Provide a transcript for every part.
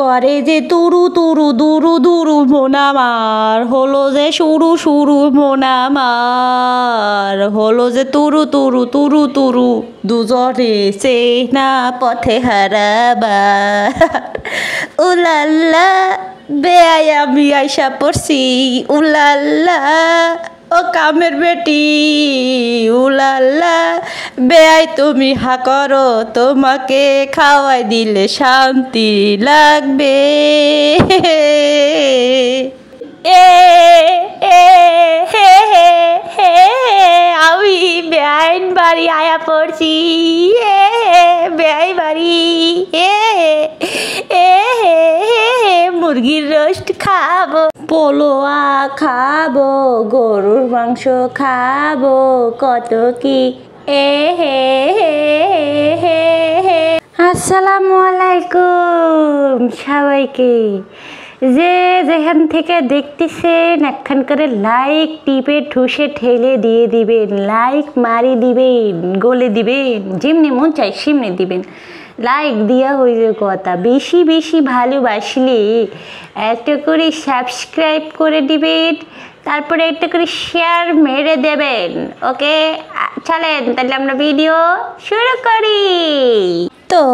করে যে তুরু তুরু দুরু দুরু মোনামার হলো যে সুরু সুরু মোনামার হলো যে তুরু তুরু তুরু তুরু দুজনে সে না পথে হারাবা উলাল্লা বেআ আমি আইসা পড়ছি উলাল্লা ও কামের বেটি উলাল্লা বেআই তুমি হা করো তোমাকে খাওয়াই দিলে শান্তি লাগবে এ এ হে হে হে আমি বেআইন বাড়ি আয়া পড়ছি এ বেআই বাড়ি এ হে হে হে মুরগির রোস্ট খাবো পোলোয়া খাবো গরুর মাংস খাবো কত কি এ হে হে হে হে আসসালামু আলাইকুম সবাইকে যে যেখান থেকে দেখতেছেন একখান করে লাইক টিপে ঠুসে ঠেলে দিয়ে দিবেন লাইক মারি দিবেন গলে দিবেন যেমনি মন চাই সেমনি দিবেন লাইক দিয়া হইলে কথা বেশি বেশি ভালোবাসলে একটা করে সাবস্ক্রাইব করে দিবেন তারপরে একটা করে শেয়ার মেরে দেবেন ওকে চলেন তাহলে আমরা ভিডিও শুরু করি তো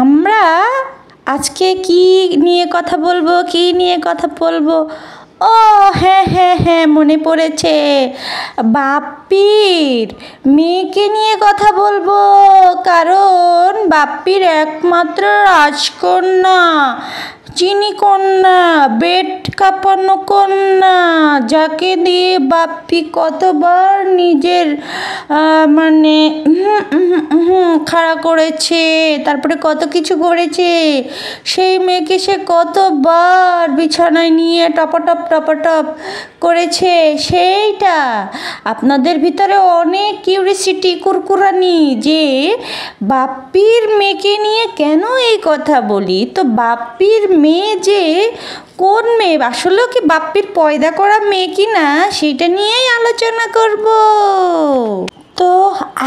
আমরা আজকে কি নিয়ে কথা বলবো কি নিয়ে কথা বলবো ও হ্যাঁ হ্যাঁ হ্যাঁ মনে পড়েছে বাপ্পির মেয়েকে নিয়ে কথা বলবো কারণ বাপ্পির একমাত্র রাজকন্যা চিনি কন্যা বেট কাঁপানো কন্যা যাকে দিয়ে বাপ্পি কতবার নিজের মানে খাড়া করেছে তারপরে কত কিছু করেছে সেই মেয়েকে সে কতবার বিছানায় নিয়ে টপাটপ টপাটপ করেছে সেইটা আপনাদের ভিতরে অনেক কিউরিসিটি কুরকুরানি যে বাপ্পির মেয়েকে নিয়ে কেন এই কথা বলি তো বাপ্পির মেয়ে যে কোন মেয়ে আসলে কি বাপ্পির পয়দা করা মেয়ে কি না সেটা নিয়েই আলোচনা করব তো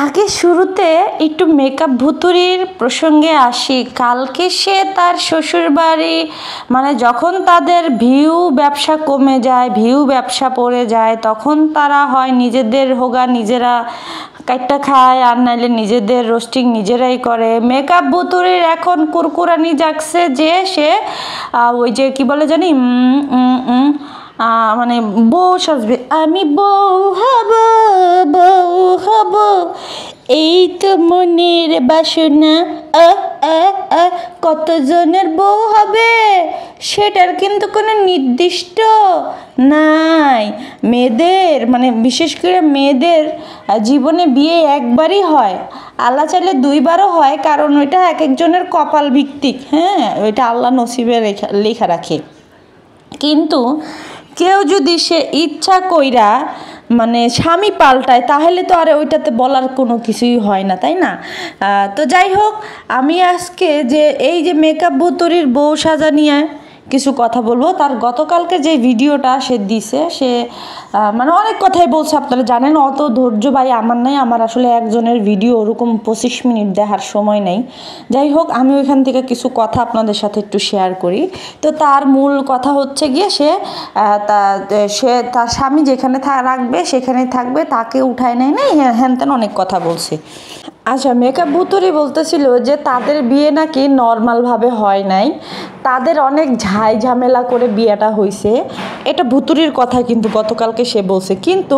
আগে শুরুতে একটু মেকআপ ভুতুরির প্রসঙ্গে আসি কালকে সে তার শ্বশুর বাড়ি মানে যখন তাদের ভিউ ব্যবসা কমে যায় ভিউ ব্যবসা পড়ে যায় তখন তারা হয় নিজেদের হোগা নিজেরা কাইটটা খায় আর নাইলে নিজেদের রোস্টিং নিজেরাই করে মেকআপ বুতুরির এখন কুরকুরানি জাগছে যে সে ওই যে কি বলে জানি মানে বউ সাজবে আমি বউ হব বউ হব এই তো মনের বাসনা কতজনের বউ হবে সেটার কিন্তু কোনো নির্দিষ্ট নাই মেয়েদের মানে বিশেষ করে মেয়েদের জীবনে বিয়ে একবারই হয় আল্লাহ চাইলে দুইবারও হয় কারণ ওইটা এক একজনের কপাল ভিত্তিক হ্যাঁ ওইটা আল্লাহ নসিবে লেখা লেখা রাখে কিন্তু কেউ যদি সে ইচ্ছা কইরা মানে স্বামী পাল্টায় তাহলে তো আর ওইটাতে বলার কোনো কিছুই হয় না তাই না তো যাই হোক আমি আজকে যে এই যে মেকআপ বোতরির বউ সাজা নিয়ে কিছু কথা বলবো তার গতকালকে যে ভিডিওটা সে দিছে সে মানে অনেক কথাই বলছে আপনারা জানেন অত ধৈর্য ভাই আমার নাই আমার আসলে একজনের ভিডিও ওরকম পঁচিশ মিনিট দেখার সময় নেই যাই হোক আমি ওইখান থেকে কিছু কথা আপনাদের সাথে একটু শেয়ার করি তো তার মূল কথা হচ্ছে গিয়ে সে সে তার স্বামী যেখানে রাখবে সেখানে থাকবে তাকে উঠায় নেয় নাই হ্যাঁ, হ্যান অনেক কথা বলছে আচ্ছা মেকআপ ভুতুরি বলতেছিল যে তাদের বিয়ে নাকি নর্মালভাবে হয় নাই তাদের অনেক ঝাই ঝামেলা করে বিয়েটা হয়েছে এটা ভুতুরির কথা কিন্তু গতকালকে সে বলছে কিন্তু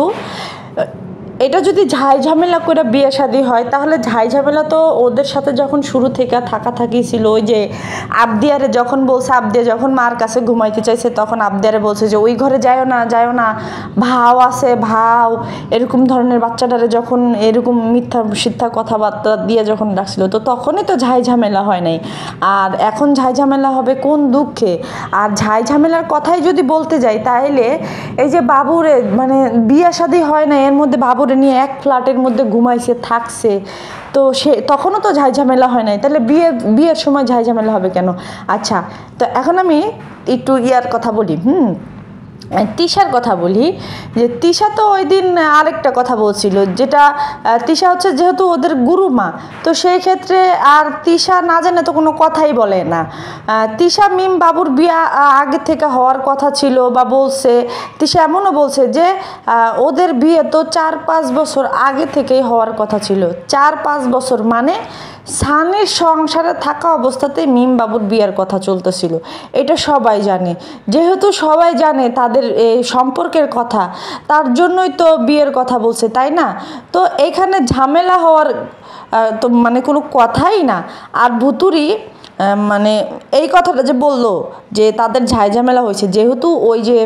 এটা যদি ঝাই ঝামেলা করে বিয়ে শাদি হয় তাহলে ঝাই ঝামেলা তো ওদের সাথে যখন শুরু থেকে থাকা থাকি ছিল ওই যে আবদিয়ারে যখন বলছে আবদিয়া যখন মার কাছে ঘুমাইতে চাইছে তখন আবদিয়ারে বলছে যে ওই ঘরে যায়ও না যায়ও না ভাও আছে ভাও এরকম ধরনের বাচ্চাটারে যখন এরকম মিথ্যা সিদ্ধা কথাবার্তা দিয়ে যখন ডাকছিল তো তখনই তো ঝাই ঝামেলা হয় নাই আর এখন ঝাই ঝামেলা হবে কোন দুঃখে আর ঝাই ঝামেলার কথাই যদি বলতে যাই তাহলে এই যে বাবুরে মানে বিয়ে শাদি হয় না এর মধ্যে বাবুর করে নিয়ে এক ফ্ল্যাটের মধ্যে ঘুমাইছে থাকছে তো সে তখনও তো ঝাইঝামেলা হয় নাই তাহলে বিয়ে বিয়ের সময় ঝাইঝামেলা হবে কেন আচ্ছা তো এখন আমি একটু ইয়ার কথা বলি হুম মানে তিশার কথা বলি যে তিশা তো ওই দিন আরেকটা কথা বলছিল যেটা তিশা হচ্ছে যেহেতু ওদের গুরুমা তো সেই ক্ষেত্রে আর তিশা না জানে তো কোনো কথাই বলে না তিশা মিম বাবুর বিয়া আগে থেকে হওয়ার কথা ছিল বা বলছে তিশা এমনও বলছে যে ওদের বিয়ে তো চার পাঁচ বছর আগে থেকেই হওয়ার কথা ছিল চার পাঁচ বছর মানে সানের সংসারে থাকা অবস্থাতে মিম বাবুর বিয়ার কথা চলতেছিল এটা সবাই জানে যেহেতু সবাই জানে তাদের সম্পর্কের কথা তার জন্যই তো বিয়ের কথা বলছে তাই না তো এখানে ঝামেলা হওয়ার তো মানে কোনো কথাই না আর ভুতুরি মানে এই কথাটা যে বলল যে তাদের ঝাই ঝামেলা হয়েছে যেহেতু ওই যে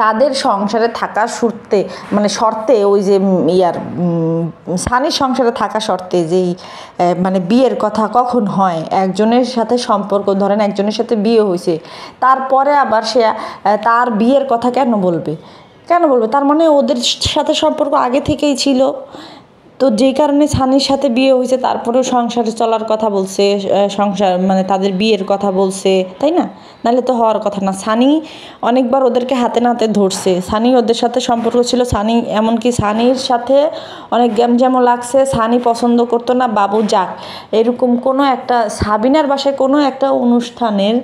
তাদের সংসারে থাকা শর্তে মানে শর্তে ওই যে ইয়ার স্বামীর সংসারে থাকা শর্তে যেই মানে বিয়ের কথা কখন হয় একজনের সাথে সম্পর্ক ধরেন একজনের সাথে বিয়ে হয়েছে তারপরে আবার সে তার বিয়ের কথা কেন বলবে কেন বলবে তার মানে ওদের সাথে সম্পর্ক আগে থেকেই ছিল তো যেই কারণে সানির সাথে বিয়ে হয়েছে তারপরেও সংসারে চলার কথা বলছে সংসার মানে তাদের বিয়ের কথা বলছে তাই না নাহলে তো হওয়ার কথা না সানি অনেকবার ওদেরকে হাতে নাতে ধরছে সানি ওদের সাথে সম্পর্ক ছিল সানি এমনকি সানির সাথে অনেক গ্যামজ্যামও লাগছে সানি পছন্দ করতো না বাবু যাক এরকম কোনো একটা সাবিনার বাসায় কোনো একটা অনুষ্ঠানের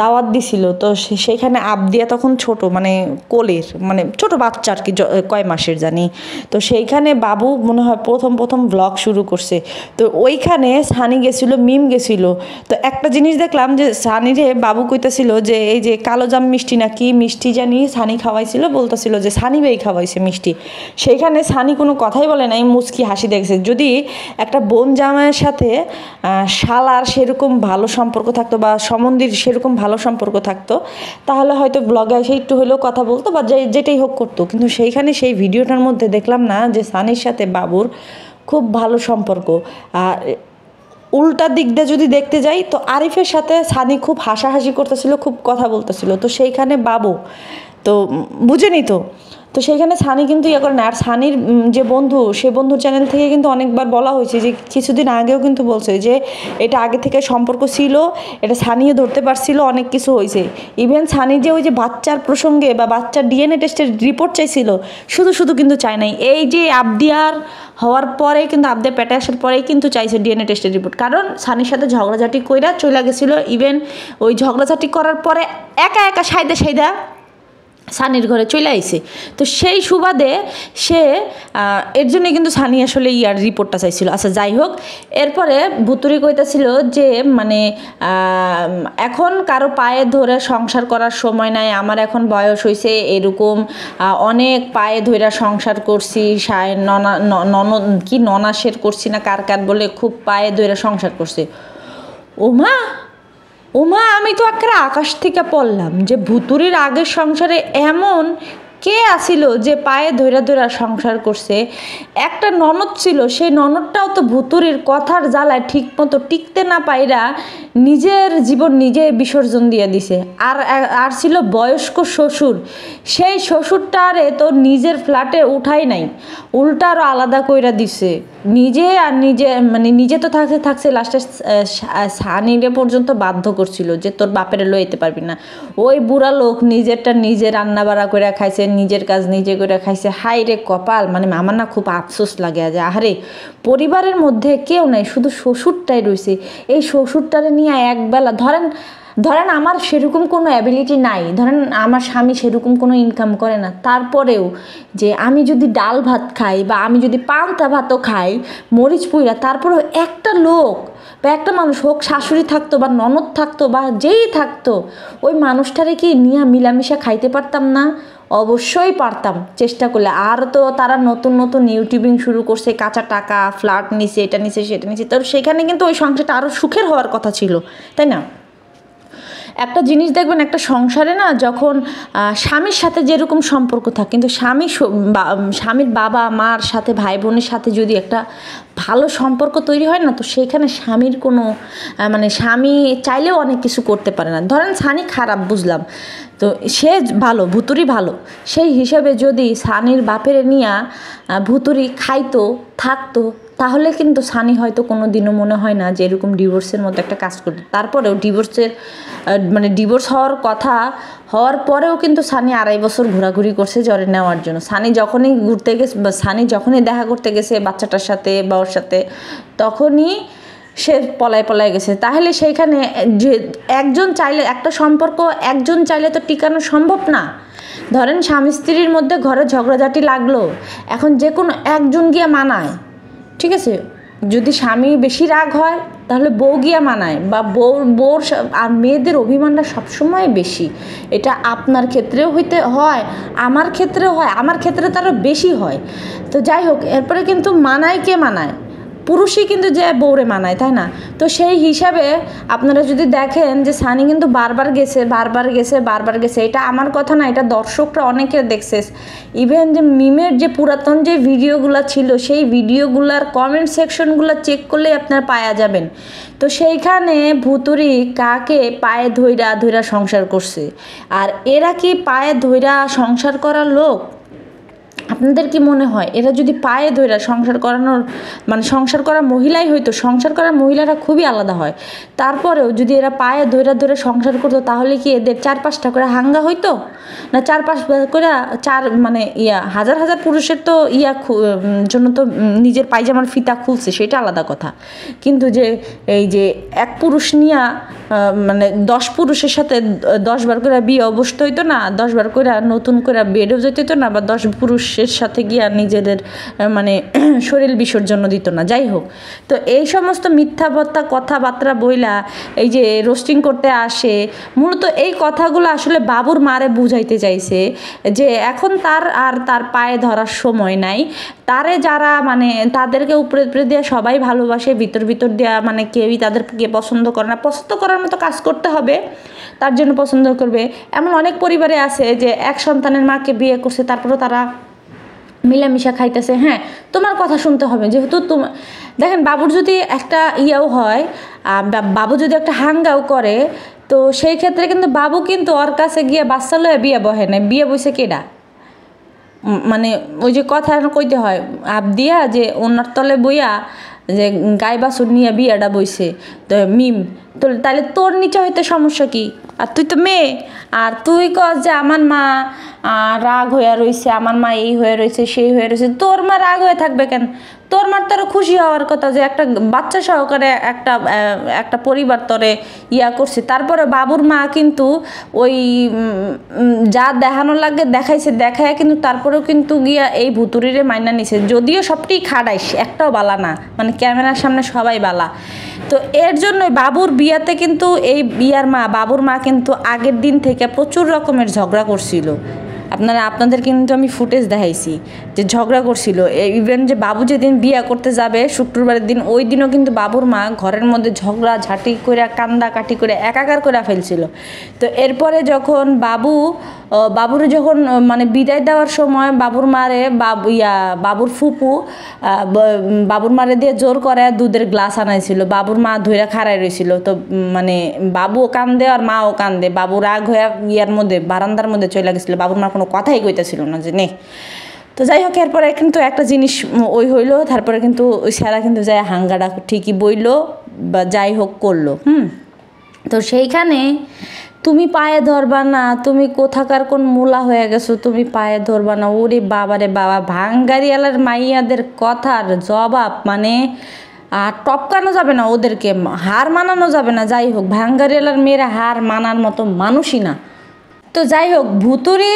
দাওয়াত দিছিল তো সেখানে আবদিয়া তখন ছোট মানে কোলের মানে ছোট বাচ্চা আর কি কয় মাসের জানি তো সেইখানে বাবু মনে হয় প্রথম প্রথম ব্লগ শুরু করছে তো ওইখানে সানি গেছিল মিম গেছিল তো একটা জিনিস দেখলাম যে সানিরে বাবু কইতাছিল যে এই যে কালো জাম মিষ্টি না কি মিষ্টি জানি সানি খাওয়াইছিল বলতেছিল যে সানি বেই খাওয়াইছে মিষ্টি সেইখানে সানি কোনো কথাই বলে নাই মুচকি হাসি দেখছে যদি একটা বোন জামাইয়ের সাথে শালার সেরকম ভালো সম্পর্ক থাকতো বা সম্বন্ধীর সেরকম ভালো সম্পর্ক থাকতো তাহলে হয়তো ব্লগে এসে একটু হলেও কথা বলতো বা যেটাই হোক করতো কিন্তু সেইখানে সেই ভিডিওটার মধ্যে দেখলাম না যে সানির সাথে বাবুর বন্ধুর খুব ভালো সম্পর্ক আর উল্টা দিক দিয়ে যদি দেখতে যাই তো আরিফের সাথে সানি খুব হাসাহাসি করতেছিল খুব কথা বলতেছিল তো সেইখানে বাবু তো বুঝে নি তো তো সেইখানে সানি কিন্তু ইয়ে করে না আর সানির যে বন্ধু সে বন্ধুর চ্যানেল থেকে কিন্তু অনেকবার বলা হয়েছে যে কিছুদিন আগেও কিন্তু বলছে যে এটা আগে থেকে সম্পর্ক ছিল এটা সানিও ধরতে পারছিল অনেক কিছু হয়েছে ইভেন সানি যে ওই যে বাচ্চার প্রসঙ্গে বা বাচ্চার ডিএনএ টেস্টের রিপোর্ট চাইছিল শুধু শুধু কিন্তু চায় নাই এই যে আবদিয়ার হওয়ার পরে কিন্তু আপদে পেটে আসার পরেই কিন্তু চাইছে ডিএনএ টেস্টের রিপোর্ট কারণ সানির সাথে ঝগড়াঝাটি কইরা চলে গেছিলো ইভেন ওই ঝগড়াঝাটি করার পরে একা একা সাইদা সাইদা সানির ঘরে চলে আইছে তো সেই সুবাদে সে এর জন্যই কিন্তু সানি আসলে ইয়ার রিপোর্টটা চাইছিল আচ্ছা যাই হোক এরপরে ভুতুরি কইতাছিল যে মানে এখন কারো পায়ে ধরে সংসার করার সময় নাই আমার এখন বয়স হয়েছে এরকম অনেক পায়ে ধরে সংসার করছি সায় ননা ননদ কি ননাসের করছি না কার কার বলে খুব পায়ে ধরে সংসার করছে ও মা ওমা আমি তো একটা আকাশ থেকে পড়লাম যে ভুতুরের আগের সংসারে এমন কে আসিল যে পায়ে ধৈরা ধৈরা সংসার করছে একটা ননদ ছিল সেই ননদটাও তো ভুতুরের কথার জ্বালায় ঠিক মতো টিকতে না পাইরা নিজের জীবন নিজে বিসর্জন দিয়ে দিছে আর আর ছিল বয়স্ক শ্বশুর সেই শ্বশুরটারে তো নিজের ফ্ল্যাটে উঠাই নাই উল্টা আরও আলাদা কইরা দিছে নিজে আর নিজে মানে নিজে তো থাকতে থাকছে লাস্টে সানিরে পর্যন্ত বাধ্য করছিল যে তোর বাপের লইতে পারবি না ওই বুড়া লোক নিজেরটা নিজে রান্না বাড়া করে খাইছে নিজের কাজ নিজে করে খাইছে হাই রে কপাল মানে আমার না খুব আফসোস লাগে যে আহারে পরিবারের মধ্যে কেউ নাই শুধু শ্বশুরটাই রয়েছে এই শ্বশুরটারে নিয়ে একবেলা ধরেন ধরেন আমার সেরকম কোনো অ্যাবিলিটি নাই ধরেন আমার স্বামী সেরকম কোনো ইনকাম করে না তারপরেও যে আমি যদি ডাল ভাত খাই বা আমি যদি পান্তা ভাতও খাই মরিচ পুইরা তারপরেও একটা লোক বা একটা মানুষ হোক শাশুড়ি থাকতো বা ননদ থাকতো বা যেই থাকতো ওই মানুষটারে কি নিয়ে মিলামিশা খাইতে পারতাম না অবশ্যই পারতাম চেষ্টা করলে আর তো তারা নতুন নতুন ইউটিউবিং শুরু করছে কাঁচা টাকা ফ্ল্যাট নিছে এটা নিছে সেটা নিছে তো সেখানে কিন্তু ওই সংসারটা আরও সুখের হওয়ার কথা ছিল তাই না একটা জিনিস দেখবেন একটা সংসারে না যখন স্বামীর সাথে যেরকম সম্পর্ক থাকে কিন্তু স্বামী স্বামীর বাবা মার সাথে ভাই বোনের সাথে যদি একটা ভালো সম্পর্ক তৈরি হয় না তো সেখানে স্বামীর কোনো মানে স্বামী চাইলেও অনেক কিছু করতে পারে না ধরেন সানি খারাপ বুঝলাম তো সে ভালো ভুতুরি ভালো সেই হিসাবে যদি সানির বাপের নিয়া ভুতুরি খাইতো থাকতো তাহলে কিন্তু সানি হয়তো কোনো দিনও মনে হয় না যে এরকম ডিভোর্সের মতো একটা কাজ করবে তারপরেও ডিভোর্সের মানে ডিভোর্স হওয়ার কথা হওয়ার পরেও কিন্তু সানি আড়াই বছর ঘোরাঘুরি করছে জ্বরে নেওয়ার জন্য সানি যখনই ঘুরতে গেছে সানি যখনই দেখা করতে গেছে বাচ্চাটার সাথে বা ওর সাথে তখনই সে পলায় পলায় গেছে তাহলে সেইখানে যে একজন চাইলে একটা সম্পর্ক একজন চাইলে তো টিকানো সম্ভব না ধরেন স্বামী স্ত্রীর মধ্যে ঘরে ঝগড়াঝাটি লাগলো এখন যে কোনো একজন গিয়ে মানায় ঠিক আছে যদি স্বামী বেশি রাগ হয় তাহলে বউ গিয়া মানায় বা বউর বউর আর মেয়েদের অভিমানটা সবসময় বেশি এটা আপনার ক্ষেত্রেও হইতে হয় আমার ক্ষেত্রেও হয় আমার ক্ষেত্রে তারও বেশি হয় তো যাই হোক এরপরে কিন্তু মানায় কে মানায় পুরুষই কিন্তু যে বৌরে মানায় তাই না তো সেই হিসাবে আপনারা যদি দেখেন যে সানি কিন্তু বারবার গেছে বারবার গেছে বারবার গেছে এটা আমার কথা না এটা দর্শকরা অনেকে দেখছে ইভেন যে মিমের যে পুরাতন যে ভিডিওগুলো ছিল সেই ভিডিওগুলার কমেন্ট সেকশনগুলো চেক করলেই আপনারা পায়া যাবেন তো সেইখানে ভুতুরি কাকে পায়ে ধৈরা ধৈরা সংসার করছে আর এরা কি পায়ে ধৈরা সংসার করার লোক আপনাদের কি মনে হয় এরা যদি পায়ে ধইরা সংসার করানোর মানে সংসার করা মহিলাই হয়তো সংসার করা মহিলারা খুবই আলাদা হয় তারপরেও যদি এরা পায়ে ধইরা ধরে সংসার করতো তাহলে কি এদের চার পাঁচটা করে হাঙ্গা হইতো না চার পাঁচ করে চার মানে ইয়া হাজার হাজার পুরুষের তো ইয়া জন্য তো নিজের পায়জামার ফিতা খুলছে সেটা আলাদা কথা কিন্তু যে এই যে এক পুরুষ নিয়া মানে দশ পুরুষের সাথে দশবার করে বিয়ে অবস্থা হইতো না দশবার করে নতুন করে বেডও যেতে হতো না বা দশ পুরুষ পুরুষের সাথে গিয়ে আর নিজেদের মানে শরীর বিসর্জন দিত না যাই হোক তো এই সমস্ত মিথ্যাবত্তা কথাবার্তা বইলা এই যে রোস্টিং করতে আসে মূলত এই কথাগুলো আসলে বাবুর মারে বুঝাইতে চাইছে যে এখন তার আর তার পায়ে ধরার সময় নাই তারে যারা মানে তাদেরকে উপরে উপরে দেওয়া সবাই ভালোবাসে ভিতর ভিতর দেওয়া মানে কেউই তাদেরকে পছন্দ করে না পছন্দ করার মতো কাজ করতে হবে তার জন্য পছন্দ করবে এমন অনেক পরিবারে আছে যে এক সন্তানের মাকে বিয়ে করছে তারপরও তারা মিলামিশা খাইতেছে হ্যাঁ তোমার কথা শুনতে হবে যেহেতু তোমার দেখেন বাবুর যদি একটা ইয়াও হয় বাবু যদি একটা হাঙ্গাও করে তো সেই ক্ষেত্রে কিন্তু বাবু কিন্তু ওর কাছে গিয়ে বাচ্চা লয়ে বিয়ে বহে না বিয়ে বসে কেডা মানে ওই যে কথা কইতে হয় আপ দিয়া যে ওনার তলে বইয়া যে গায়ে বাছুর নিয়ে বিয়াডা বইছে মিম তো তাহলে তোর নিচে হইতে সমস্যা কি আর তুই তো মেয়ে আর তুই কস যে আমার মা রাগ হয়ে রয়েছে আমার মা এই হয়ে রয়েছে সেই হয়ে রয়েছে তোর মা রাগ হয়ে থাকবে কেন তোর মার তোর খুশি হওয়ার কথা যে একটা বাচ্চা সহকারে একটা একটা পরিবার তরে ইয়া করছে তারপরে বাবুর মা কিন্তু ওই যা দেখানো লাগে দেখাইছে দেখায় কিন্তু তারপরেও কিন্তু গিয়া এই ভুতুরিরে মাইনা নিছে যদিও সবটি খাড়াইস একটাও বালা না মানে ক্যামেরার সামনে সবাই বালা তো এর জন্য বাবুর বিয়াতে কিন্তু এই বিয়ার মা বাবুর মা কিন্তু আগের দিন থেকে প্রচুর রকমের ঝগড়া করছিল আপনারা আপনাদের কিন্তু আমি ফুটেজ দেখাইছি যে ঝগড়া করছিল ইভেন যে বাবু যেদিন বিয়া করতে যাবে শুক্রবারের দিন ওই দিনও কিন্তু বাবুর মা ঘরের মধ্যে ঝগড়া ঝাঁটি করে কান্দা কাটি করে একাকার করে ফেলছিল তো এরপরে যখন বাবু বাবুর যখন মানে বিদায় দেওয়ার সময় বাবুর মারে বাবু ইয়া বাবুর ফুপু বাবুর মারে দিয়ে জোর করে দুধের গ্লাস আনাইছিল বাবুর মা ধরে খাড়াই রয়েছিল তো মানে বাবু কান্দে আর মাও কান্দে বাবু রাগ হয়ে ইয়ার মধ্যে বারান্দার মধ্যে চলে গেছিলো বাবুর মার কোনো কথাই কইতেছিল না যে নেই তো যাই হোক এরপরে কিন্তু একটা জিনিস ওই হইলো তারপরে কিন্তু ওই স্যারা কিন্তু যাই হাঙ্গাটা ঠিকই বইলো বা যাই হোক করলো হুম তো সেইখানে তুমি পায়ে ধরবা না তুমি কোথাকার কোন মূলা হয়ে গেছো তুমি পায়ে ধরবা না ওরে বাবারে বাবা ভাঙ্গারিয়ালার মাইয়াদের কথার জবাব মানে আর টপকানো যাবে না ওদেরকে হার মানানো যাবে না যাই হোক ভাঙ্গারিয়ালার মেয়েরা হার মানার মতো মানুষই না তো যাই হোক ভুতুরে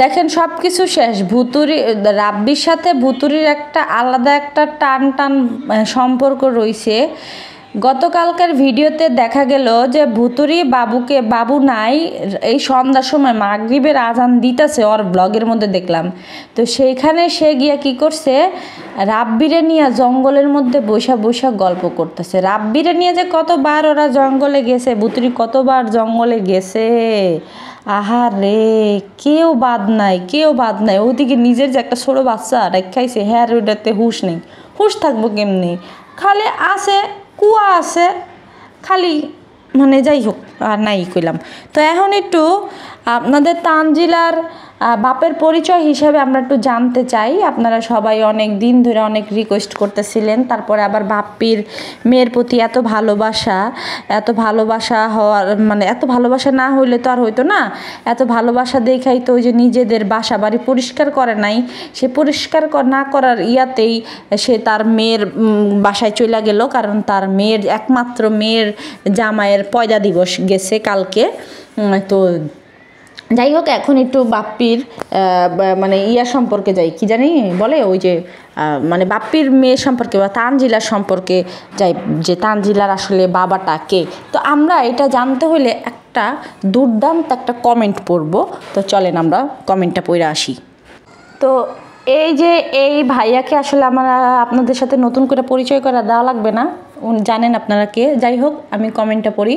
দেখেন সব কিছু শেষ ভুতুরি রাব্বির সাথে ভুতুরির একটা আলাদা একটা টান টান সম্পর্ক রয়েছে গতকালকার ভিডিওতে দেখা গেল যে ভুতুরি বাবুকে বাবু নাই এই সন্ধ্যার সময় মাগরীবের আজান দিতেছে ওর ব্লগের মধ্যে দেখলাম তো সেইখানে সে গিয়া কি করছে রাব্বিরে নিয়ে জঙ্গলের মধ্যে বৈশা বৈশা গল্প করতেছে রাব্বিরে নিয়ে যে কতবার ওরা জঙ্গলে গেছে ভুতুরি কতবার জঙ্গলে গেছে আহা রে কেউ বাদ নাই কেউ বাদ নাই ওদিকে নিজের যে একটা ছোটো বাচ্চা রেখাইছে হ্যাঁ ওইটাতে হুশ নেই হুশ থাকবো কেমনি খালি আছে কুয়া আছে খালি মানে যাই হোক আর নাই কইলাম তো এখন একটু আপনাদের তানজিলার বাপের পরিচয় হিসাবে আমরা একটু জানতে চাই আপনারা সবাই অনেক দিন ধরে অনেক রিকোয়েস্ট করতেছিলেন তারপরে আবার বাপ্পির মেয়ের প্রতি এত ভালোবাসা এত ভালোবাসা হওয়ার মানে এত ভালোবাসা না হইলে তো আর হইতো না এত ভালোবাসা দেখাই তো ওই যে নিজেদের বাসা বাড়ি পরিষ্কার করে নাই সে পরিষ্কার না করার ইয়াতেই সে তার মেয়ের বাসায় চলে গেল কারণ তার মেয়ের একমাত্র মেয়ের জামাইয়ের পয়দা দিবস গেছে কালকে তো যাই হোক এখন একটু বাপ্পির মানে ইয়া সম্পর্কে যাই কি জানি বলে ওই যে মানে বাপ্পির মেয়ে সম্পর্কে বা তানজিলার সম্পর্কে যাই যে তানজিলার আসলে বাবাটা কে তো আমরা এটা জানতে হলে একটা দুর্দান্ত একটা কমেন্ট পড়ব তো চলেন আমরা কমেন্টটা পড়ে আসি তো এই যে এই ভাইয়াকে আসলে আমার আপনাদের সাথে নতুন করে পরিচয় করা দেওয়া লাগবে না জানেন আপনারা কে যাই হোক আমি কমেন্টটা পড়ি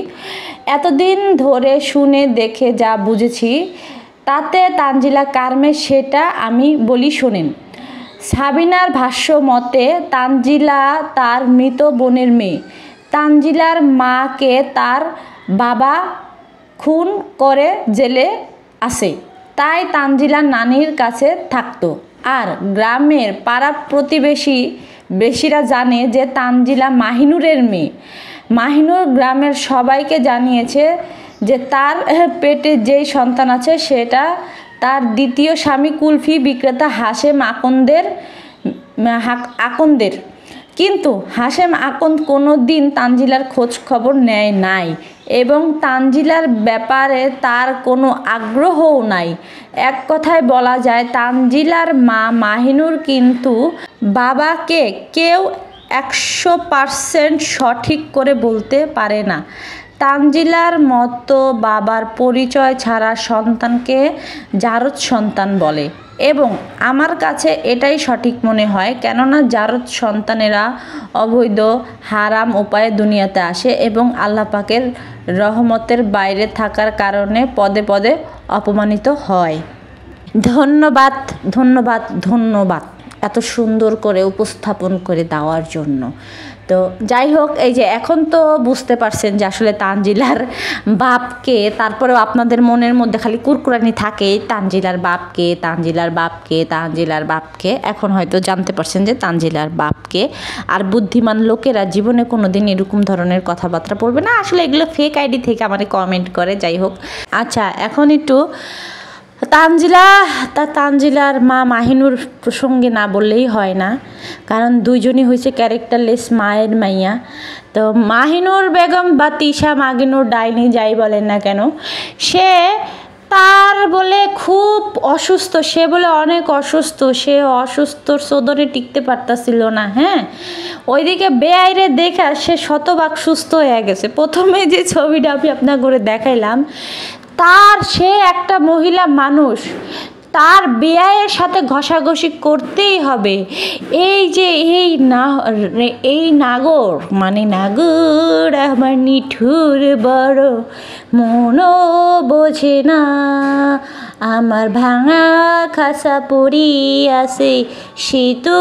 এতদিন ধরে শুনে দেখে যা বুঝেছি তাতে তানজিলা কারমে সেটা আমি বলি শোনেন সাবিনার ভাষ্য মতে তানজিলা তার মৃত বোনের মেয়ে তানজিলার মাকে তার বাবা খুন করে জেলে আসে তাই তানজিলা নানির কাছে থাকতো আর গ্রামের পাড়া প্রতিবেশী বেশিরা জানে যে তানজিলা মাহিনুরের মেয়ে মাহিনুর গ্রামের সবাইকে জানিয়েছে যে তার পেটে যেই সন্তান আছে সেটা তার দ্বিতীয় স্বামী কুলফি বিক্রেতা হাসেম আকন্দের আকন্দের কিন্তু হাসেম আকন্দ কোনো দিন তানজিলার খোঁজ খবর নেয় নাই এবং তানজিলার ব্যাপারে তার কোনো আগ্রহও নাই এক কথায় বলা যায় তানজিলার মা মাহিনুর কিন্তু বাবাকে কেউ একশো পারসেন্ট সঠিক করে বলতে পারে না তানজিলার মতো বাবার পরিচয় ছাড়া সন্তানকে জারদ সন্তান বলে এবং আমার কাছে এটাই সঠিক মনে হয় কেননা জারদ সন্তানেরা অবৈধ হারাম উপায়ে দুনিয়াতে আসে এবং আল্লাপাকের রহমতের বাইরে থাকার কারণে পদে পদে অপমানিত হয় ধন্যবাদ ধন্যবাদ ধন্যবাদ এত সুন্দর করে উপস্থাপন করে দেওয়ার জন্য তো যাই হোক এই যে এখন তো বুঝতে পারছেন যে আসলে তানজিলার বাপকে তারপরেও আপনাদের মনের মধ্যে খালি কুরকুরানি থাকে তানজিলার বাপকে তানজিলার বাপকে তানজিলার বাপকে এখন হয়তো জানতে পারছেন যে তানজিলার বাপকে আর বুদ্ধিমান লোকেরা জীবনে কোনো দিন এরকম ধরনের কথাবার্তা বলবে না আসলে এগুলো ফেক আইডি থেকে আমার কমেন্ট করে যাই হোক আচ্ছা এখন একটু তানজিলা তা তানজিলার মা মাহিনুর প্রসঙ্গে না বললেই হয় না কারণ দুইজনই হয়েছে ক্যারেক্টারলেস মায়ের মাইয়া তো মাহিনুর বেগম বা তিশা মাগিনুর ডাইনি যাই বলেন না কেন সে তার বলে খুব অসুস্থ সে বলে অনেক অসুস্থ সে অসুস্থ সদরে টিকতে পারতাছিল না হ্যাঁ ওইদিকে বেআইরে দেখা সে শতভাগ সুস্থ হয়ে গেছে প্রথমে যে ছবিটা আমি আপনার করে দেখাইলাম তার সে একটা মহিলা মানুষ তার বেয়ায়ের সাথে ঘষাঘষি করতেই হবে এই যে এই না এই নাগর মানে নাগর আমার নিঠুর বড় মনও বোঝে না আমার ভাঙা খাসা পড়ি আসে সে তো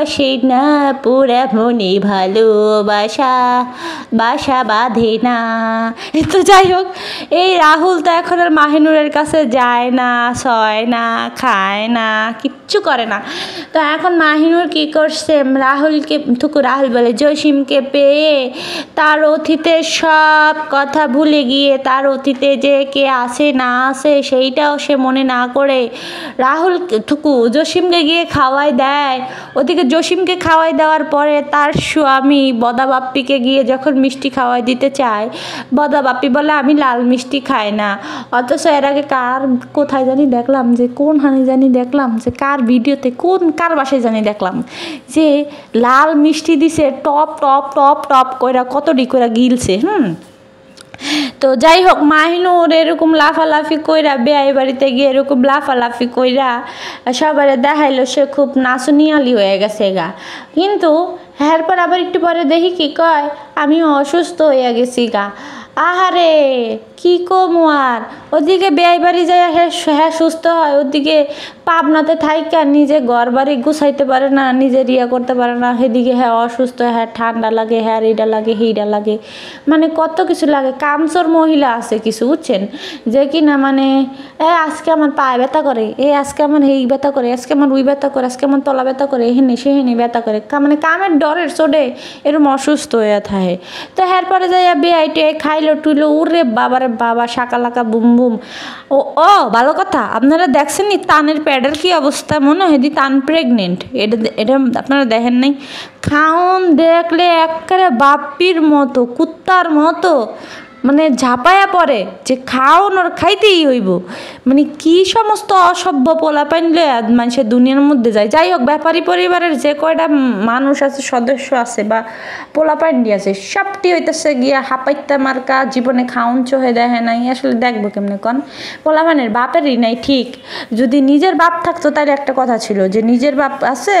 আসে না পুরা মনে ভালোবাসা বাসা বাঁধে না তো যাই হোক এই রাহুল তো এখন আর মাহিনুরের কাছে যায় না সয় না খায় না কি কিচ্ছু করে না তো এখন মাহিনুর কি করছে রাহুলকে থুকু রাহুল বলে জসিমকে পেয়ে তার অতীতে সব কথা ভুলে গিয়ে তার অতীতে যে কে আসে না আসে সেইটাও সে মনে না করে রাহুল থুকু জসিমকে গিয়ে খাওয়াই দেয় ওদিকে জসিমকে খাওয়াই দেওয়ার পরে তার স্বামী বদাবাপ্পিকে গিয়ে যখন মিষ্টি খাওয়াই দিতে চায় বদাবাপ্পি বলে আমি লাল মিষ্টি খাই না অথচ এর আগে কার কোথায় জানি দেখলাম যে কোন হানি জানি দেখলাম যে কার ভিডিওতে কোন কার বাসায় জানি দেখলাম যে লাল মিষ্টি দিছে টপ টপ টপ টপ কইরা কত ডি কইরা গিলছে হুম তো যাই হোক মাহিনুর এরকম লাফালাফি কইরা বেয়াই বাড়িতে গিয়ে এরকম লাফালাফি কইরা সবারে দেখাইলো সে খুব নাচনিয়ালি হয়ে গেছে গা কিন্তু হ্যার পর আবার একটু পরে দেখি কি কয় আমি অসুস্থ হয়ে গেছি গা আহারে কি কমো আর ওদিকে বেয়াই বাড়ি যায় হ্যাঁ সুস্থ হয় ওদিকে পাবনাতে থাইকা নিজে ঘর বাড়ি গুছাইতে পারে না নিজে রিয়া করতে পারে না সেদিকে হ্যাঁ অসুস্থ হ্যাঁ ঠান্ডা লাগে হ্যাঁ এইটা লাগে হেইটা লাগে মানে কত কিছু লাগে কামসর মহিলা আছে কিছু বুঝছেন যে কি না মানে এ আজকে আমার পায়ে ব্যথা করে এ আজকে আমার এই ব্যথা করে আজকে আমার উই ব্যথা করে আজকে আমার তলা ব্যথা করে হেনে সে হেনে ব্যথা করে মানে কামের ডরের চোটে এরম অসুস্থ হয়ে থাকে তো হ্যার পরে যাইয়া বেআইটি খাইলো টুইলো উরে বাবারে বাবা শাকালাকা বুম বুম ও ও ভালো কথা আপনারা দেখছেন নি তানের প্যাডের কি অবস্থা মনে হয় তান প্রেগনেন্ট এটা এটা আপনারা দেখেন নাই খাউন দেখলে একবারে বাপির মতো কুত্তার মতো মানে ঝাঁপায়া পড়ে যে খাও নর খাইতেই হইব মানে কি সমস্ত অসভ্য পোলাপাইন লয়া মানুষের দুনিয়ার মধ্যে যায় যাই হোক ব্যাপারী পরিবারের যে কয়টা মানুষ আছে সদস্য আছে বা পোলাপাইন্ডি আছে সবটি হইতেছে গিয়া হাপাইত্তা মার্কা জীবনে খাওন চোহে দেখে নাই আসলে দেখবো কেমনে কন পোলাপানের বাপেরই নাই ঠিক যদি নিজের বাপ থাকতো তাহলে একটা কথা ছিল যে নিজের বাপ আছে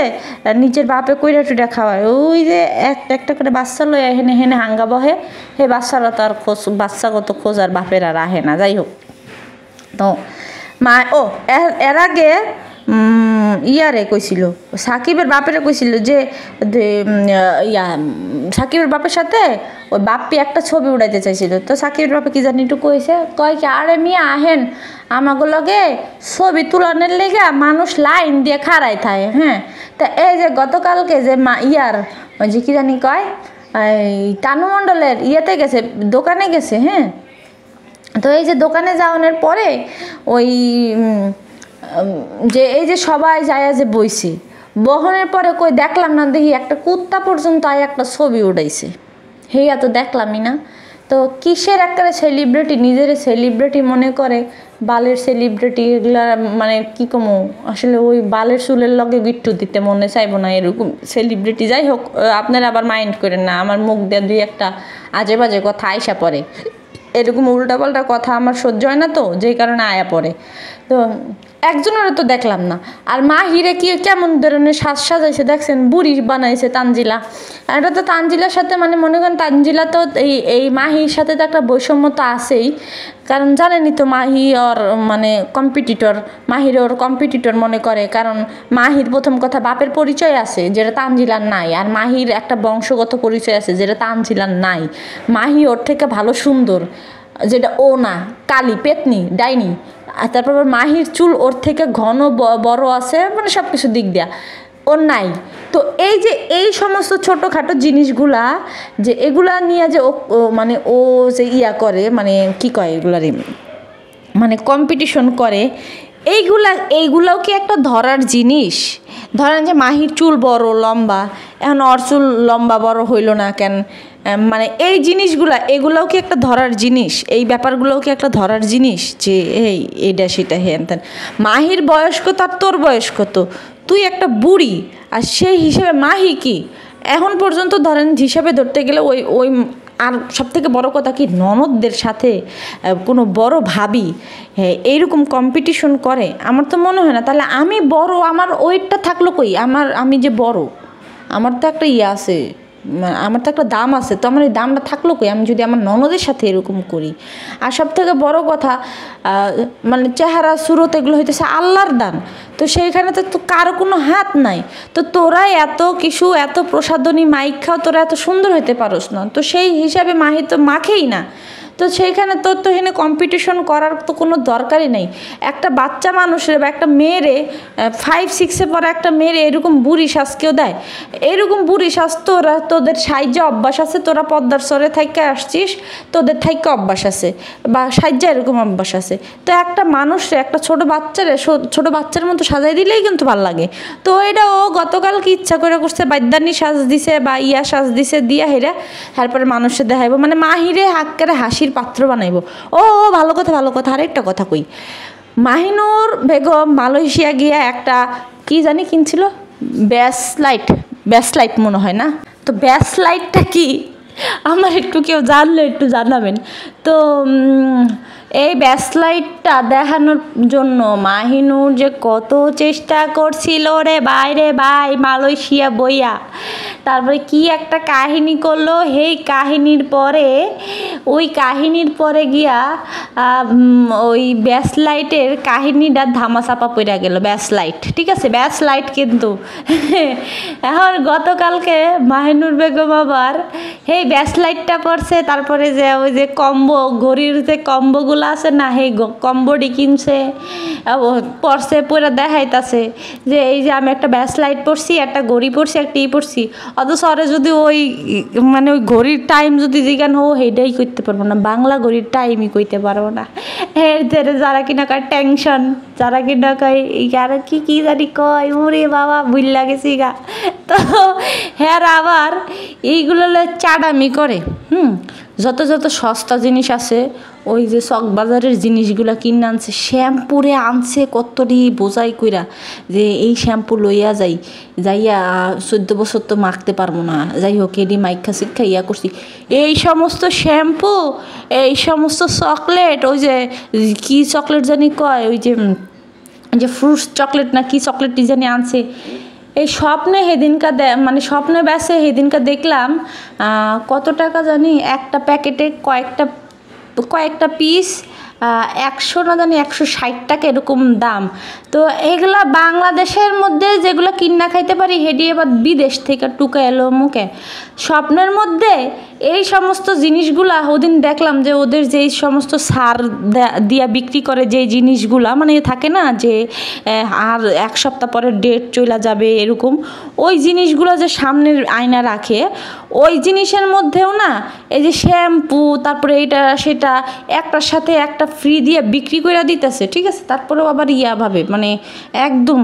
নিজের বাপে কইরা টুইরা খাওয়ায় ওই যে এক একটা করে বাচ্চা লয় হেনে হেনে হাঙ্গা বহে হে বাচ্চারা তার খোঁজ বাচ্চাগত খোঁজ আর বাপেরা রাহে না যাই হোক তো মা ও এর আগে ইয়ারে কইছিল সাকিবের বাপেরে কইছিল যে ইয়া সাকিবের বাপের সাথে ওই বাপি একটা ছবি উড়াইতে চাইছিল তো সাকিবের বাপে কি জানি একটু কইছে কয় কি আরে মিয়া আহেন আমাগো লগে ছবি তুলনের লেগে মানুষ লাইন দিয়ে খাড়াই থাকে হ্যাঁ তা এই যে গতকালকে যে মা ইয়ার ওই যে কি জানি কয় টানুমণ্ডলের ইয়েতে গেছে দোকানে গেছে হ্যাঁ তো এই যে দোকানে যাওয়ানোর পরে ওই যে এই যে সবাই যায় যে বইছি বহনের পরে কই দেখলাম না দেখি একটা কুত্তা পর্যন্ত আয় একটা ছবি উঠাইছে হেয়া তো দেখলামই না তো কিসের একটা সেলিব্রিটি নিজের সেলিব্রিটি মনে করে বালের সেলিব্রিটি এগুলা মানে কি কমো আসলে ওই বালের চুলের লগে গিট্টু দিতে মনে চাইবো না এরকম সেলিব্রিটি যাই হোক আপনারা আবার মাইন্ড করেন না আমার মুখ দিয়ে দুই একটা আজে বাজে কথা আয়সা পড়ে এরকম উল্টাপাল্টা কথা আমার সহ্য হয় না তো যেই কারণে আয়া পড়ে তো একজনেরও তো দেখলাম না আর মা হিরে কি কেমন ধরনের সাজ সাজাইছে দেখছেন বুড়ি বানাইছে তানজিলা এটা তো তানজিলার সাথে মানে মনে করেন তানজিলা তো এই এই মাহির সাথে তো একটা বৈষম্যতা আছেই কারণ জানেনি তো মাহি ওর মানে কম্পিটিটর মাহির ওর কম্পিটিটর মনে করে কারণ মাহির প্রথম কথা বাপের পরিচয় আছে যেটা তানজিলার নাই আর মাহির একটা বংশগত পরিচয় আছে যেটা তানজিলার নাই মাহি ওর থেকে ভালো সুন্দর যেটা ও না কালি পেতনি ডাইনি আর তারপর মাহির চুল ওর থেকে ঘন বড় আছে মানে সব কিছু দিক দেয়া ওর নাই তো এই যে এই সমস্ত ছোটোখাটো জিনিসগুলা যে এগুলা নিয়ে যে ও মানে ও যে ইয়া করে মানে কি কয় এগুলারই মানে কম্পিটিশন করে এইগুলা এইগুলাও কি একটা ধরার জিনিস ধরেন যে মাহির চুল বড় লম্বা এখন অর চুল লম্বা বড় হইল না কেন মানে এই জিনিসগুলা এগুলাও কি একটা ধরার জিনিস এই ব্যাপারগুলোও কি একটা ধরার জিনিস যে এই এটা সেটা হ্যান তেন মাহির বয়স কত আর তোর বয়স কত তুই একটা বুড়ি আর সেই হিসেবে মাহি কি এখন পর্যন্ত ধরেন হিসাবে ধরতে গেলে ওই ওই আর সব থেকে বড়ো কথা কি ননদদের সাথে কোনো বড় ভাবি এইরকম কম্পিটিশন করে আমার তো মনে হয় না তাহলে আমি বড় আমার ওয়েটটা থাকলো কই আমার আমি যে বড় আমার তো একটা ইয়ে আছে মানে আমার তো একটা দাম আছে তো আমার এই দামটা থাকলো কই আমি যদি আমার ননদের সাথে এরকম করি আর সব থেকে বড় কথা মানে চেহারা সুরত এগুলো হইতেছে আল্লাহর দান তো সেইখানে তো কারো কোনো হাত নাই তো তোরা এত কিছু এত প্রসাদনী মাইক খাও তোরা এত সুন্দর হইতে পারস না তো সেই হিসাবে মাহি তো মাখেই না তো সেইখানে তথ্যহীন কম্পিটিশন করার তো কোনো দরকারই নেই একটা বাচ্চা মানুষের বা একটা মেয়েরে ফাইভ সিক্সে পরে একটা মেয়েরে এরকম বুড়ি শ্বাস কেউ দেয় এরকম বুড়ি শ্বাস তোরা তোদের সাহায্যে অভ্যাস আছে তোরা পদ্মার সরে থাইকে আসছিস তোদের থাইকে অভ্যাস আছে বা সাহায্য এরকম অভ্যাস আছে তো একটা মানুষরে একটা ছোট বাচ্চারে ছোট বাচ্চার মতো সাজাই দিলেই কিন্তু ভাল লাগে তো এটা ও গতকাল কি ইচ্ছা করে করছে বাদ্যানি শ্বাস দিছে বা ইয়া শ্বাস দিছে দিয়া হেরা তারপরে মানুষের দেখাইব মানে মাহিরে হাক্কারে হাসির মাটির পাত্র বানাইব ও ভালো কথা ভালো কথা আরেকটা কথা কই মাহিনুর বেগম মালয়েশিয়া গিয়া একটা কি জানি কিনছিল ব্যাস লাইট মনে হয় না তো লাইটটা কি আমার একটু কেউ জানলে একটু জানাবেন তো এই ব্যাসলাইটটা দেখানোর জন্য মাহিনুর যে কত চেষ্টা করছিল রে বাইরে ভাই মালয়েশিয়া বইয়া তারপরে কি একটা কাহিনী করলো সেই কাহিনীর পরে ওই কাহিনীর পরে গিয়া ওই ব্যাসলাইটের কাহিনীটা ধামাচাপা পড়ে গেল ব্যাসলাইট ঠিক আছে ব্যাসলাইট কিন্তু এখন গতকালকে মাহিনুর বেগম আবার সেই ব্যাসলাইটটা পড়ছে তারপরে যে ওই যে কম্ব ঘড়ির যে কম্বগুলো খোলা আছে না সেই কম্বোডি কিনছে পরছে পুরো দেখাইতাছে যে এই যে আমি একটা ব্যাস লাইট পড়ছি একটা ঘড়ি পড়ছি একটা ই পড়ছি অত সরে যদি ওই মানে ওই ঘড়ির টাইম যদি জিজ্ঞান হো সেইটাই করতে পারবো না বাংলা ঘড়ির টাইমই কইতে পারবো না এর ধরে যারা কিনা কয় টেনশন যারা কিনা কয় আর কি কি জানি কয় ওরে বাবা ভুল লাগেছি গা তো হ্যাঁ আবার এইগুলো চাডামি করে হুম যত যত সস্তা জিনিস আছে ওই যে চক বাজারের জিনিসগুলো কিনে আনছে শ্যাম্পুরে আনছে কতটি বোঝাই কইরা যে এই শ্যাম্পু লইয়া যাই যাইয়া চোদ্দ বছর তো মাখতে পারবো না যাই হোক এডি মাইক্ষা শিক্ষা ইয়া করছি এই সমস্ত শ্যাম্পু এই সমস্ত চকলেট ওই যে কি চকলেট জানি কয় ওই যে যে ফ্রুটস চকলেট না কি চকলেটটি জানি আনছে এই স্বপ্নে সেদিনকার মানে স্বপ্নে ব্যাসে সেদিনকার দেখলাম কত টাকা জানি একটা প্যাকেটে কয়েকটা কয়েকটা পিস একশো না জানি একশো ষাট টাকা এরকম দাম তো এগুলা বাংলাদেশের মধ্যে যেগুলো কিনা খাইতে পারি হেডি এবার বিদেশ থেকে টুকা এলো মুখে স্বপ্নের মধ্যে এই সমস্ত জিনিসগুলা ওদিন দেখলাম যে ওদের যেই সমস্ত সার দিয়া বিক্রি করে যে জিনিসগুলা মানে থাকে না যে আর এক সপ্তাহ পরে ডেট চলা যাবে এরকম ওই জিনিসগুলো যে সামনের আয়না রাখে ওই জিনিসের মধ্যেও না এই যে শ্যাম্পু তারপরে এটা সেটা একটার সাথে একটা ফ্রি দিয়ে বিক্রি করে দিতেছে ঠিক আছে তারপরেও আবার ইয়া ভাবে মানে একদম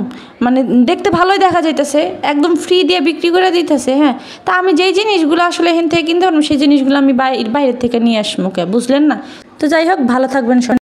মানে দেখতে ভালোই দেখা যাইতেছে একদম ফ্রি দিয়ে বিক্রি করে দিতেছে হ্যাঁ তা আমি যেই জিনিসগুলো আসলে এখান থেকে কিনতে পারবো সেই জিনিসগুলো আমি বাইরের থেকে নিয়ে আসবো কে বুঝলেন না তো যাই হোক ভালো থাকবেন